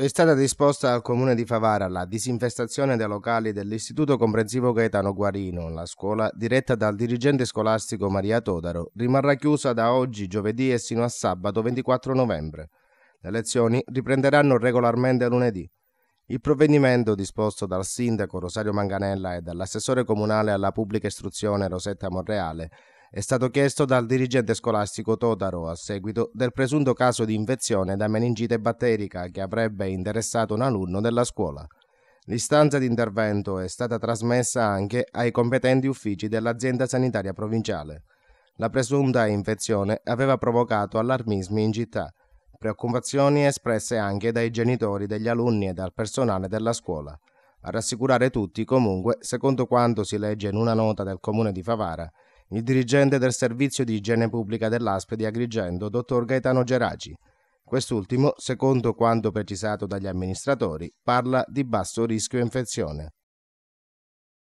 È stata disposta al comune di Favara la disinfestazione dei locali dell'Istituto Comprensivo Gaetano Guarino. La scuola, diretta dal dirigente scolastico Maria Todaro, rimarrà chiusa da oggi giovedì e sino a sabato 24 novembre. Le lezioni riprenderanno regolarmente lunedì. Il provvedimento disposto dal sindaco Rosario Manganella e dall'assessore comunale alla pubblica istruzione Rosetta Monreale è stato chiesto dal dirigente scolastico Totaro a seguito del presunto caso di infezione da meningite batterica che avrebbe interessato un alunno della scuola. L'istanza di intervento è stata trasmessa anche ai competenti uffici dell'azienda sanitaria provinciale. La presunta infezione aveva provocato allarmismi in città, preoccupazioni espresse anche dai genitori degli alunni e dal personale della scuola. A rassicurare tutti, comunque, secondo quanto si legge in una nota del comune di Favara, il dirigente del servizio di igiene pubblica dell'ASP di Agrigento, dottor Gaetano Geragi. Quest'ultimo, secondo quanto precisato dagli amministratori, parla di basso rischio infezione.